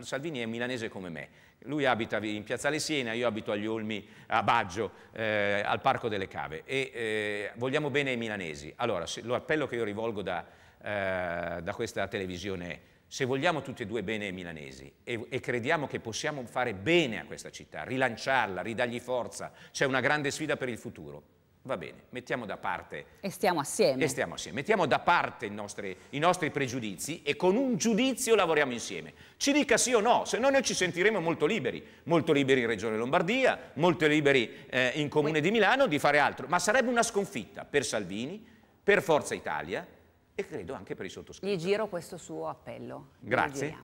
Salvini è milanese come me, lui abita in Piazzale Siena, io abito agli Olmi, a Baggio, eh, al Parco delle Cave e eh, vogliamo bene ai milanesi. Allora, l'appello che io rivolgo da, eh, da, questa televisione è se vogliamo tutti e due bene ai milanesi e, e crediamo che possiamo fare bene a questa città, rilanciarla, ridargli forza, c'è una grande sfida per il futuro, Va bene, mettiamo da parte... E stiamo assieme. E stiamo assieme. Mettiamo da parte nostri, i nostri pregiudizi e con un giudizio lavoriamo insieme. Ci dica sì o no, se no noi ci sentiremo molto liberi. Molto liberi in Regione Lombardia, molto liberi eh, in Comune di Milano di fare altro. Ma sarebbe una sconfitta per Salvini, per Forza Italia e credo anche per i sottoscritti. Gli giro questo suo appello. Grazie.